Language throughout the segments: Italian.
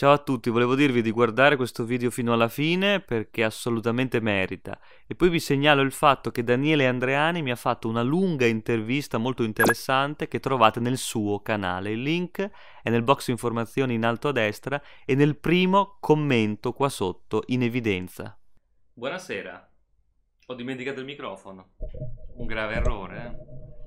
Ciao a tutti, volevo dirvi di guardare questo video fino alla fine perché assolutamente merita. E poi vi segnalo il fatto che Daniele Andreani mi ha fatto una lunga intervista molto interessante che trovate nel suo canale. Il link è nel box informazioni in alto a destra e nel primo commento qua sotto in evidenza. Buonasera, ho dimenticato il microfono. Un grave errore,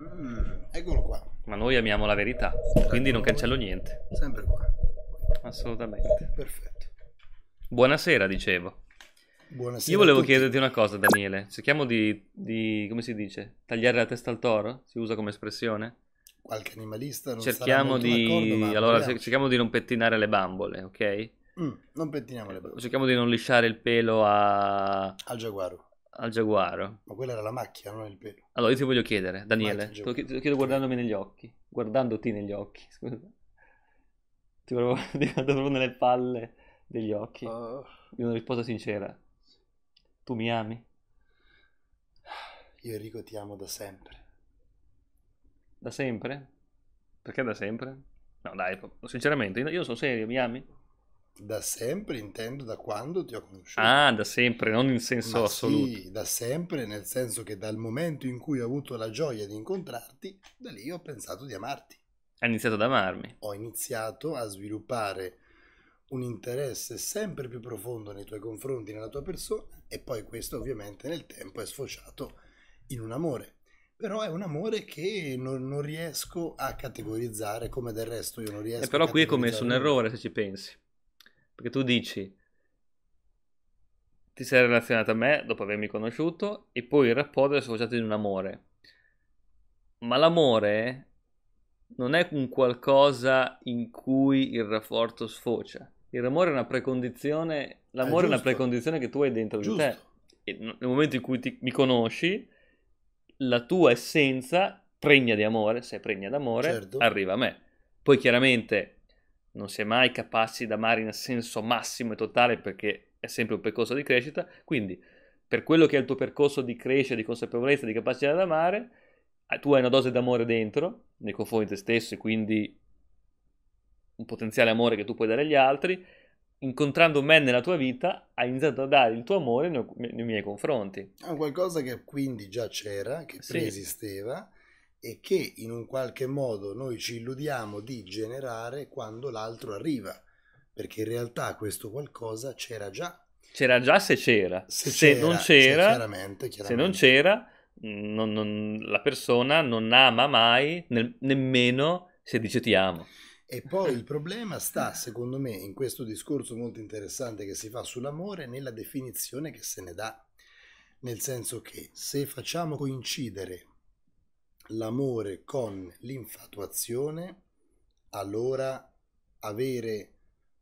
eh. Mm, eccolo qua. Ma noi amiamo la verità, quindi non cancello niente. Sempre qua assolutamente. Perfetto. Buonasera, dicevo. Buonasera Io volevo chiederti una cosa, Daniele. Cerchiamo di, di, come si dice, tagliare la testa al toro? Si usa come espressione? Qualche animalista non cerchiamo di... Allora, cerchiamo di non pettinare le bambole, ok? Mm, non pettiniamo le bambole. Cerchiamo di non lisciare il pelo a... al giaguaro. Al giaguaro. Ma quella era la macchia, non il pelo. Allora, io ti voglio chiedere, Daniele, te lo chiedo guardandomi negli occhi, guardandoti negli occhi, scusa. Ti proprio, ti proprio nelle palle degli occhi. Uh, oh. di una risposta sincera. Tu mi ami? Io Enrico ti amo da sempre. Da sempre? Perché da sempre? No dai, sinceramente, io sono serio, mi ami? Da sempre intendo da quando ti ho conosciuto. Ah, da sempre, non in senso Ma assoluto. Sì, da sempre, nel senso che dal momento in cui ho avuto la gioia di incontrarti, da lì ho pensato di amarti. Ha iniziato ad amarmi. Ho iniziato a sviluppare un interesse sempre più profondo nei tuoi confronti, nella tua persona, e poi questo ovviamente nel tempo è sfociato in un amore. Però è un amore che non, non riesco a categorizzare, come del resto io non riesco. E eh, però qui è commesso un errore se ci pensi. Perché tu dici, ti sei relazionato a me dopo avermi conosciuto e poi il rapporto è sfociato in un amore. Ma l'amore non è un qualcosa in cui il rapporto sfocia. Il amore è una precondizione, l'amore è, è una precondizione che tu hai dentro giusto. di te. E nel momento in cui ti, mi conosci, la tua essenza pregna di amore, se è pregna d'amore, certo. arriva a me. Poi chiaramente non si è mai capaci di amare in senso massimo e totale perché è sempre un percorso di crescita, quindi per quello che è il tuo percorso di crescita, di consapevolezza, di capacità di amare, Ah, tu hai una dose d'amore dentro nei confronti di te stesso e quindi un potenziale amore che tu puoi dare agli altri, incontrando me nella tua vita, hai iniziato a dare il tuo amore nei, miei confronti. È qualcosa che quindi già c'era, che sì. preesisteva e che in un qualche modo noi ci illudiamo di generare quando l'altro arriva, perché in realtà questo qualcosa c'era già. C'era già se c'era, se, se c'era, non c'era, se, chiaramente, chiaramente. se non c'era non, non, la persona non ama mai, ne, nemmeno se dice ti amo. E poi il problema sta, secondo me, in questo discorso molto interessante che si fa sull'amore, nella definizione che se ne dà. Nel senso che se facciamo coincidere l'amore con l'infatuazione, allora avere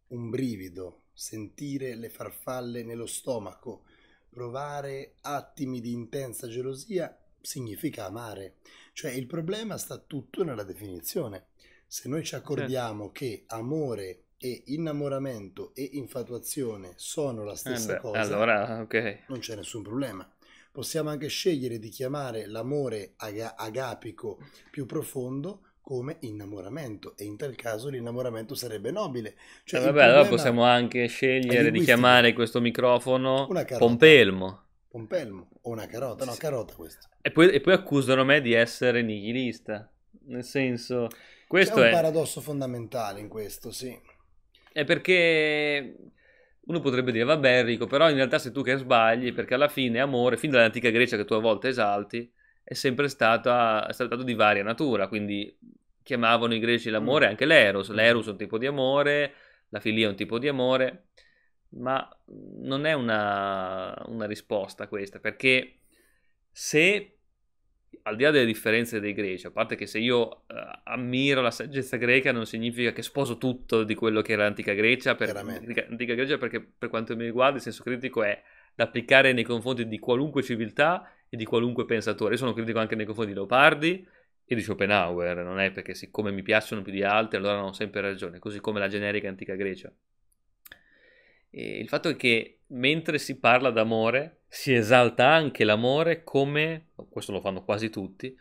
un brivido, sentire le farfalle nello stomaco, provare attimi di intensa gelosia significa amare. Cioè il problema sta tutto nella definizione. Se noi ci accordiamo certo. che amore e innamoramento e infatuazione sono la eh stessa eh beh, cosa, allora, okay. non c'è nessun problema. Possiamo anche scegliere di chiamare l'amore aga- agapico più profondo come innamoramento e in tal caso l'innamoramento sarebbe nobile. Cioè, eh vabbè, allora possiamo anche scegliere di chiamare questo microfono Pompelmo. Pompelmo o una carota, no, carota questa. E poi, e poi accusano me di essere nihilista, nel senso... Questo C'è un è... paradosso fondamentale in questo, sì. È perché uno potrebbe dire, vabbè Enrico, però in realtà sei tu che sbagli, perché alla fine amore, fin dall'antica Grecia che tu a volte esalti, è sempre stata, è stato di varia natura, quindi chiamavano i greci l'amore mm. anche l'eros, mm. l'eros è un tipo di amore, la filia è un tipo di amore, ma non è una, una risposta questa, perché se al di là delle differenze dei greci, a parte che se io eh, ammiro la saggezza greca non significa che sposo tutto di quello che era l'antica Grecia, per, l'antica Grecia perché per quanto mi riguarda il senso critico è da applicare nei confronti di qualunque civiltà e di qualunque pensatore. Io sono critico anche nei confronti di Leopardi e di Schopenhauer, non è perché siccome mi piacciono più di altri allora hanno sempre ragione, così come la generica antica Grecia. E il fatto è che mentre si parla d'amore si esalta anche l'amore come, oh, questo lo fanno quasi tutti,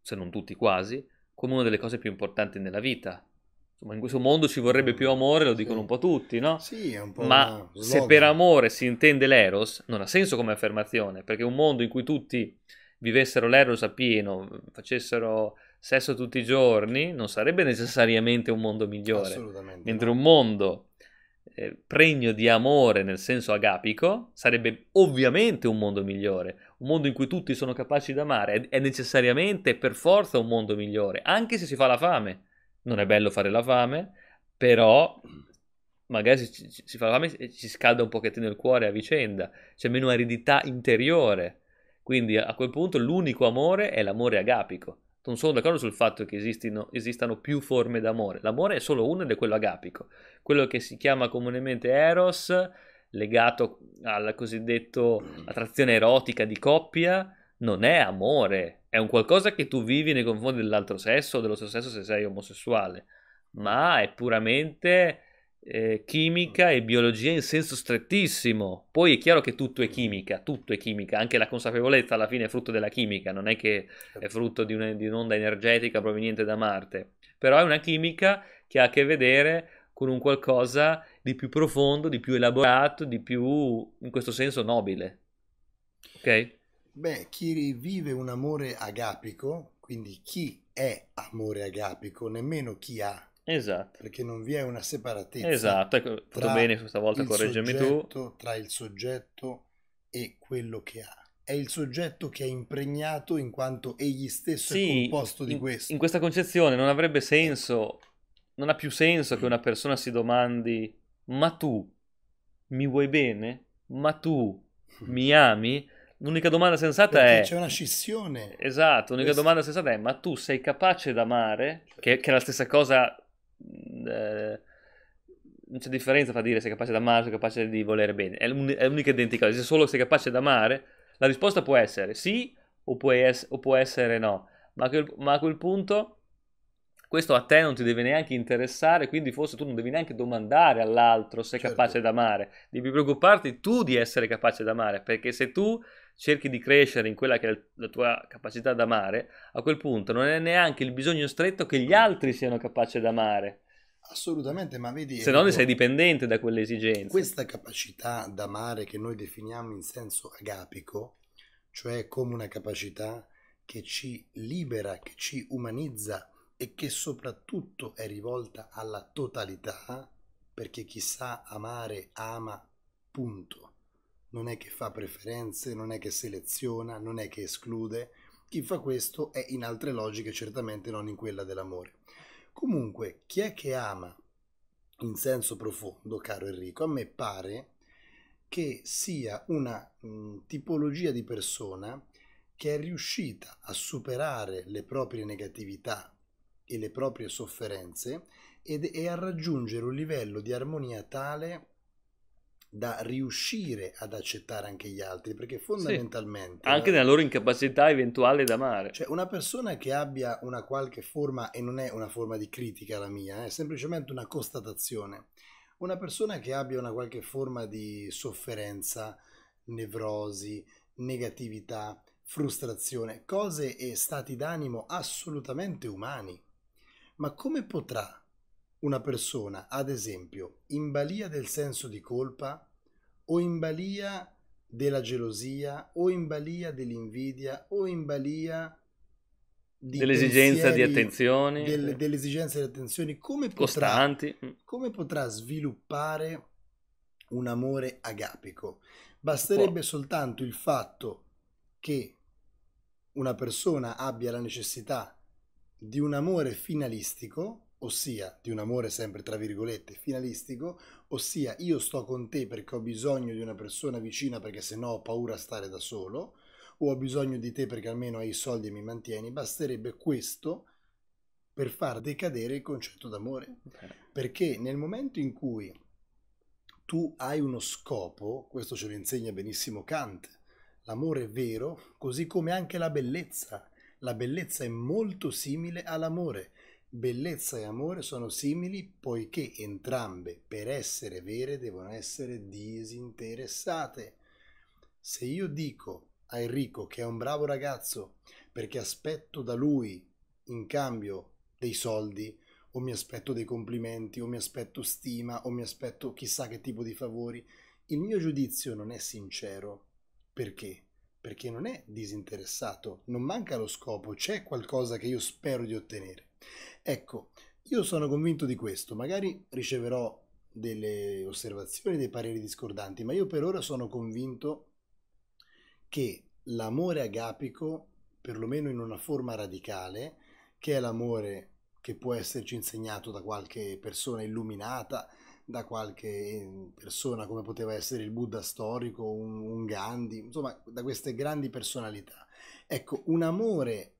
se non tutti quasi, come una delle cose più importanti nella vita, insomma, in questo mondo ci vorrebbe più amore, lo dicono sì. un po' tutti, no? Sì, è un po' Ma se per amore si intende l'eros, non ha senso come affermazione, perché un mondo in cui tutti vivessero l'eros a pieno, facessero sesso tutti i giorni, non sarebbe necessariamente un mondo migliore. Assolutamente. Mentre no. un mondo eh, pregno di amore nel senso agapico sarebbe ovviamente un mondo migliore. Un mondo in cui tutti sono capaci di amare è, è necessariamente per forza un mondo migliore, anche se si fa la fame non è bello fare la fame, però magari si, si fa la fame e ci scalda un pochettino il cuore a vicenda, c'è meno aridità interiore. Quindi a quel punto l'unico amore è l'amore agapico. Non sono d'accordo sul fatto che esistino, esistano più forme d'amore. L'amore è solo uno ed è quello agapico. Quello che si chiama comunemente eros, legato alla cosiddetta attrazione erotica di coppia, non è amore, è un qualcosa che tu vivi nei confronti dell'altro sesso o dello stesso sesso se sei omosessuale, ma è puramente eh, chimica e biologia in senso strettissimo. Poi è chiaro che tutto è chimica, tutto è chimica, anche la consapevolezza alla fine è frutto della chimica, non è che è frutto di, una, di un'onda energetica proveniente da Marte, però è una chimica che ha a che vedere con un qualcosa di più profondo, di più elaborato, di più in questo senso nobile. Ok? Beh, chi vive un amore agapico, quindi chi è amore agapico, nemmeno chi ha. Esatto. Perché non vi è una separatezza. Esatto, ecco, fatto bene questa volta, correggimi soggetto, tu. Tra il soggetto e quello che ha è il soggetto che è impregnato in quanto egli stesso sì, è composto di in, questo. In questa concezione non avrebbe senso, non ha più senso che una persona si domandi: ma tu mi vuoi bene? Ma tu mi ami? L'unica domanda sensata Perché è... C'è una scissione. Esatto, l'unica Questo. domanda sensata è, ma tu sei capace d'amare, che, che è la stessa cosa... Mm, eh, non c'è differenza tra dire sei capace d'amare o sei capace di volere bene, è, un, è l'unica identica cosa, se solo sei capace d'amare, la risposta può essere sì o può, es- o può essere no, ma a, quel, ma a quel punto questo a te non ti deve neanche interessare, quindi forse tu non devi neanche domandare all'altro se è certo. capace d'amare, devi preoccuparti tu di essere capace d'amare, perché se tu cerchi di crescere in quella che è la tua capacità d'amare, a quel punto non è neanche il bisogno stretto che gli mm. altri siano capaci d'amare. Assolutamente, ma vedi... Se non ne ecco, sei dipendente da quell'esigenza. Questa capacità d'amare che noi definiamo in senso agapico, cioè come una capacità che ci libera, che ci umanizza, e che soprattutto è rivolta alla totalità, perché chi sa amare ama, punto. Non è che fa preferenze, non è che seleziona, non è che esclude. Chi fa questo è in altre logiche, certamente non in quella dell'amore. Comunque, chi è che ama in senso profondo, caro Enrico? A me pare che sia una mh, mm, tipologia di persona che è riuscita a superare le proprie negatività e le proprie sofferenze ed, è a raggiungere un livello di armonia tale da riuscire ad accettare anche gli altri, perché fondamentalmente... Sì, anche nella loro incapacità eventuale d'amare. Cioè una persona che abbia una qualche forma, e non è una forma di critica la mia, è semplicemente una constatazione, una persona che abbia una qualche forma di sofferenza, nevrosi, negatività, frustrazione, cose e stati d'animo assolutamente umani. Ma come potrà una persona, ad esempio, in balia del senso di colpa o in balia della gelosia o in balia dell'invidia o in balia dell'esigenza di attenzioni, del, dell'esigenza di attenzioni, come potrà, mm. come potrà, sviluppare un amore agapico? Basterebbe oh. soltanto il fatto che una persona abbia la necessità di un amore finalistico, ossia di un amore sempre tra virgolette finalistico, ossia io sto con te perché ho bisogno di una persona vicina perché sennò ho paura a stare da solo, o ho bisogno di te perché almeno hai i soldi e mi mantieni, basterebbe questo per far decadere il concetto d'amore. Okay. Perché nel momento in cui tu hai uno scopo, questo ce lo insegna benissimo Kant, l'amore è vero, così come anche la bellezza la bellezza è molto simile all'amore. Bellezza e amore sono simili poiché entrambe, per essere vere, devono essere disinteressate. Se io dico a Enrico che è un bravo ragazzo perché aspetto da lui in cambio dei soldi, o mi aspetto dei complimenti, o mi aspetto stima, o mi aspetto chissà che tipo di favori, il mio giudizio non è sincero. Perché? perché non è disinteressato, non manca lo scopo, c'è qualcosa che io spero di ottenere. Ecco, io sono convinto di questo, magari riceverò delle osservazioni, dei pareri discordanti, ma io per ora sono convinto che l'amore agapico, perlomeno in una forma radicale, che è l'amore che può esserci insegnato da qualche persona illuminata, da qualche mm, persona come poteva essere il Buddha storico, un, un Gandhi, insomma da queste grandi personalità. Ecco, un amore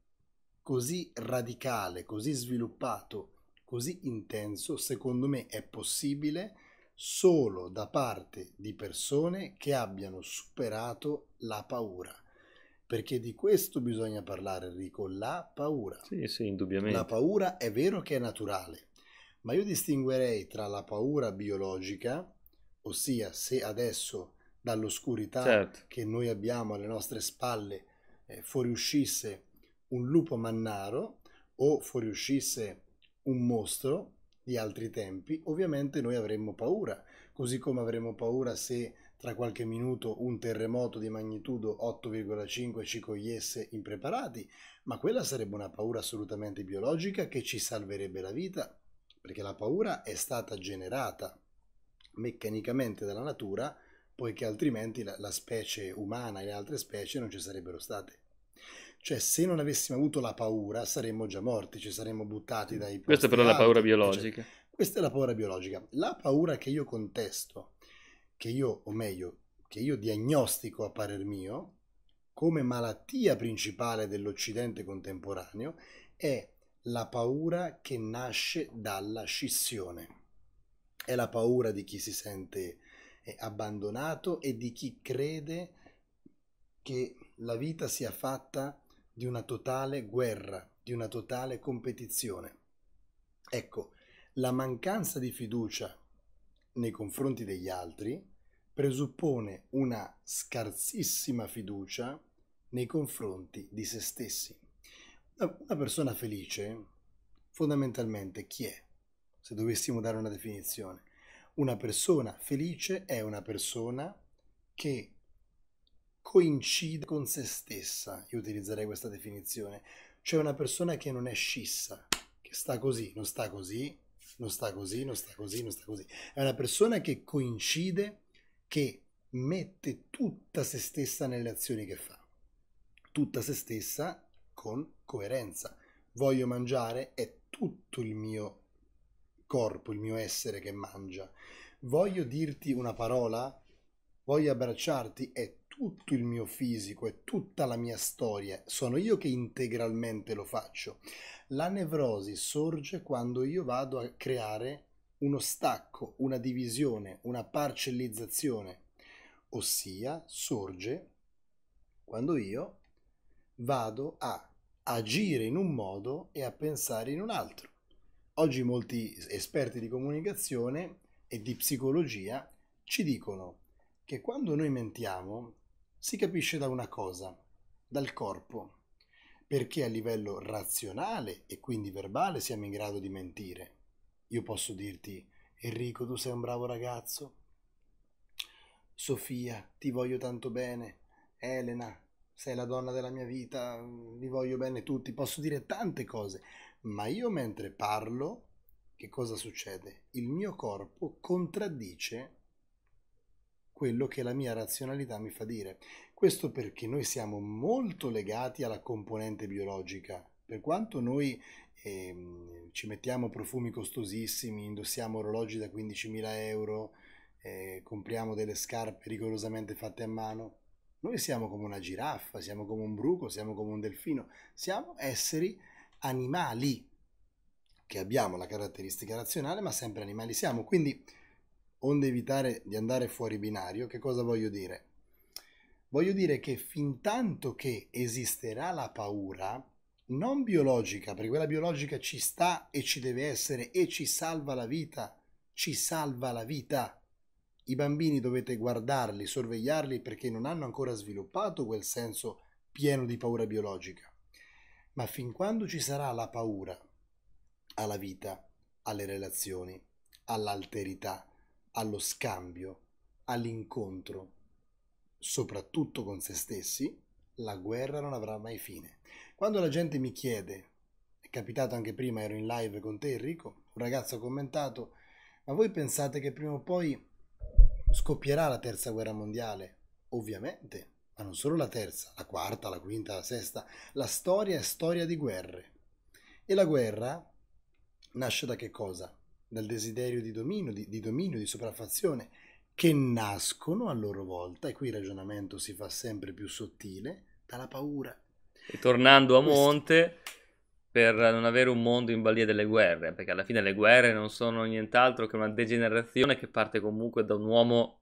così radicale, così sviluppato, così intenso, secondo me è possibile solo da parte di persone che abbiano superato la paura. Perché di questo bisogna parlare, Enrico, la paura. Sì, sì, indubbiamente. La paura è vero che è naturale, ma io distinguerei tra la paura biologica, ossia se adesso dall'oscurità certo. che noi abbiamo alle nostre spalle eh, fuoriuscisse un lupo mannaro o fuoriuscisse un mostro di altri tempi, ovviamente noi avremmo paura, così come avremmo paura se tra qualche minuto un terremoto di magnitudo 8,5 ci cogliesse impreparati, ma quella sarebbe una paura assolutamente biologica che ci salverebbe la vita perché la paura è stata generata meccanicamente dalla natura, poiché altrimenti la, la specie umana e le altre specie non ci sarebbero state. Cioè, se non avessimo avuto la paura, saremmo già morti, ci saremmo buttati mm. dai... Questa è però alti, la paura biologica. Cioè, questa è la paura biologica. La paura che io contesto, che io, o meglio, che io diagnostico a parer mio, come malattia principale dell'Occidente contemporaneo, è la paura che nasce dalla scissione. È la paura di chi si sente eh, abbandonato e di chi crede che la vita sia fatta di una totale guerra, di una totale competizione. Ecco, la mancanza di fiducia nei confronti degli altri presuppone una scarsissima fiducia nei confronti di se stessi. Una persona felice fondamentalmente chi è? Se dovessimo dare una definizione. Una persona felice è una persona che coincide con se stessa, io utilizzerei questa definizione, cioè una persona che non è scissa, che sta così, non sta così, non sta così, non sta così, non sta così. È una persona che coincide, che mette tutta se stessa nelle azioni che fa, tutta se stessa con coerenza. Voglio mangiare, è tutto il mio corpo, il mio essere che mangia. Voglio dirti una parola, voglio abbracciarti, è tutto il mio fisico, è tutta la mia storia, sono io che integralmente lo faccio. La nevrosi sorge quando io vado a creare uno stacco, una divisione, una parcellizzazione, ossia sorge quando io vado a agire in un modo e a pensare in un altro. Oggi molti esperti di comunicazione e di psicologia ci dicono che quando noi mentiamo si capisce da una cosa, dal corpo, perché a livello razionale e quindi verbale siamo in grado di mentire. Io posso dirti Enrico tu sei un bravo ragazzo, Sofia ti voglio tanto bene, Elena sei la donna della mia vita, mm, vi voglio bene tutti, posso dire tante cose, ma io mentre parlo, che cosa succede? Il mio corpo contraddice quello che la mia razionalità mi fa dire. Questo perché noi siamo molto legati alla componente biologica. Per quanto noi eh, ci mettiamo profumi costosissimi, indossiamo orologi da 15.000 euro, eh, compriamo delle scarpe rigorosamente fatte a mano, noi siamo come una giraffa, siamo come un bruco, siamo come un delfino, siamo esseri animali che abbiamo la caratteristica razionale, ma sempre animali siamo. Quindi, onde evitare di andare fuori binario, che cosa voglio dire? Voglio dire che fin tanto che esisterà la paura, non biologica, perché quella biologica ci sta e ci deve essere e ci salva la vita, ci salva la vita, i bambini dovete guardarli, sorvegliarli perché non hanno ancora sviluppato quel senso pieno di paura biologica. Ma fin quando ci sarà la paura alla vita, alle relazioni, all'alterità, allo scambio, all'incontro, soprattutto con se stessi, la guerra non avrà mai fine. Quando la gente mi chiede, è capitato anche prima, ero in live con te Enrico, un ragazzo ha commentato, ma voi pensate che prima o poi Scoppierà la terza guerra mondiale, ovviamente, ma non solo la terza, la quarta, la quinta, la sesta. La storia è storia di guerre. E la guerra nasce da che cosa? Dal desiderio di dominio, di, di dominio, di sopraffazione, che nascono a loro volta, e qui il ragionamento si fa sempre più sottile, dalla paura. E tornando a monte, per non avere un mondo in balia delle guerre, perché alla fine le guerre non sono nient'altro che una degenerazione che parte comunque da un uomo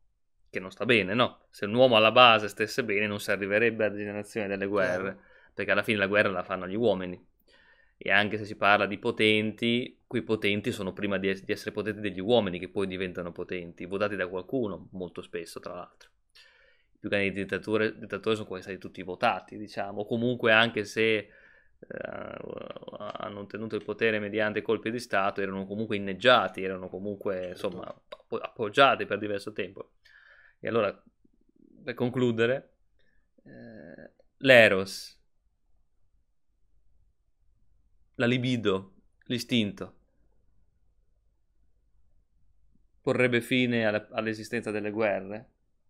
che non sta bene, no? Se un uomo alla base stesse bene non si arriverebbe alla degenerazione delle guerre, perché alla fine la guerra la fanno gli uomini. E anche se si parla di potenti, quei potenti sono prima di, di essere potenti degli uomini, che poi diventano potenti, votati da qualcuno, molto spesso tra l'altro I più grandi dittatori, dittatori sono quasi stati tutti votati, diciamo, comunque anche se eh, hanno ottenuto il potere mediante colpi di Stato erano comunque inneggiati, erano comunque certo. insomma, appoggiati per diverso tempo. E allora, per concludere, eh, l'eros, la libido, l'istinto, porrebbe fine alla, all'esistenza delle guerre?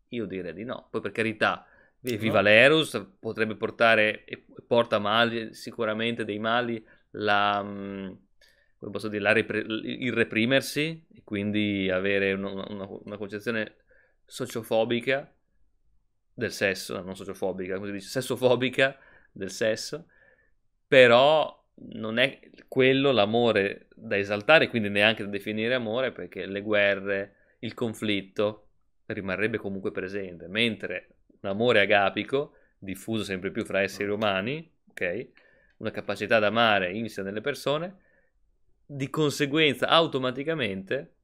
Io direi di no. Poi per carità, Viva no? Lerus potrebbe portare e porta mali, sicuramente dei mali la, mm, come posso dire, la repre- il reprimersi e quindi avere una, una, una concezione sociofobica del sesso, non sociofobica, come si dice, sessofobica del sesso, però non è quello l'amore da esaltare, quindi neanche da definire amore, perché le guerre, il conflitto rimarrebbe comunque presente, mentre un amore agapico diffuso sempre più fra esseri umani, ok? Una capacità d'amare insita nelle persone, di conseguenza automaticamente,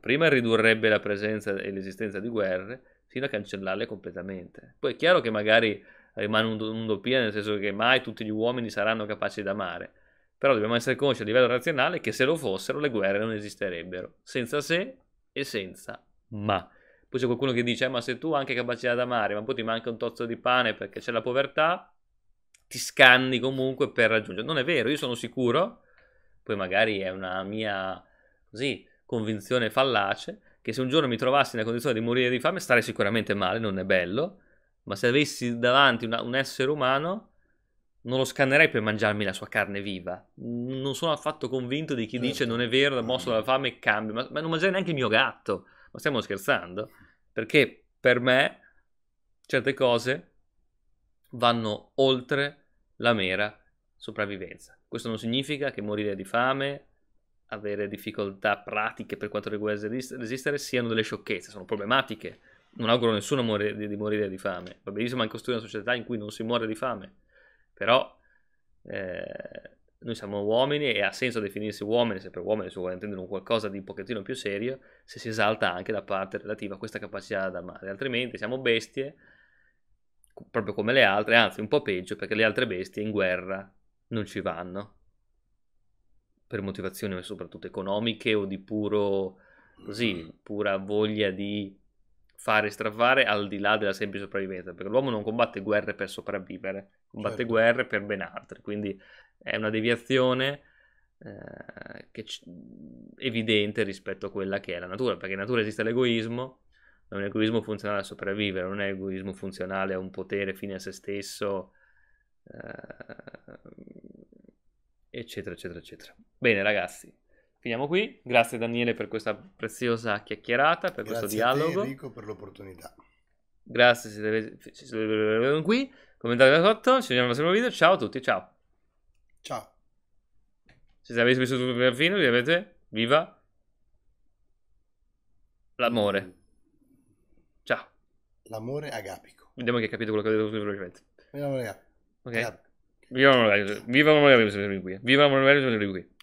prima ridurrebbe la presenza e l'esistenza di guerre, fino a cancellarle completamente. Poi è chiaro che magari rimane un'utopia, nel senso che mai tutti gli uomini saranno capaci d'amare, però dobbiamo essere consci a livello razionale che se lo fossero le guerre non esisterebbero, senza se e senza ma. Poi c'è qualcuno che dice, eh, ma se tu anche capacità ad amare, ma poi ti manca un tozzo di pane perché c'è la povertà, ti scanni comunque per raggiungere. Non è vero, io sono sicuro, poi magari è una mia, così, convinzione fallace, che se un giorno mi trovassi nella condizione di morire di fame starei sicuramente male, non è bello, ma se avessi davanti una, un essere umano non lo scannerei per mangiarmi la sua carne viva. Non sono affatto convinto di chi certo. dice non è vero, mm. mosso dalla fame e cambio, ma, ma non mangerei neanche il mio gatto ma stiamo scherzando? Perché per me certe cose vanno oltre la mera sopravvivenza. Questo non significa che morire di fame, avere difficoltà pratiche per quanto riguarda resistere siano delle sciocchezze, sono problematiche. Non auguro a nessuno morire, di, di morire di fame. Va benissimo anche costruire una società in cui non si muore di fame, però eh, noi siamo uomini e ha senso definirsi uomini, se per uomini si vuole intendere un qualcosa di un pochettino più serio, se si esalta anche da parte relativa a questa capacità d'amare, altrimenti siamo bestie, proprio come le altre, anzi un po' peggio, perché le altre bestie in guerra non ci vanno, per motivazioni soprattutto economiche o di puro, così, mm. pura voglia di fare e strafare al di là della semplice sopravvivenza, perché l'uomo non combatte guerre per sopravvivere, combatte certo. guerre per ben altri, quindi è una deviazione eh, c- evidente rispetto a quella che è la natura, perché in natura esiste l'egoismo, è un egoismo funzionale a sopravvivere, non è un egoismo funzionale a un potere fine a se stesso, eh, eccetera, eccetera, eccetera. Bene ragazzi, Finiamo qui. Grazie Daniele per questa preziosa chiacchierata, per Grazie questo dialogo. Grazie Enrico per l'opportunità. Grazie se siete qui. Commentate sotto, ci vediamo al prossimo video. Ciao a tutti, ciao. Ciao. Se avete visto tutto fino al fine, vi avete viva l'amore. Ciao. L'amore agapico. Vediamo che hai capito quello che ho detto velocemente. Vediamo, ragazzi. Agapico. Viva agapico. Viva l'amore agapico. Viva l'amore agapico. Viva l'amore agapico.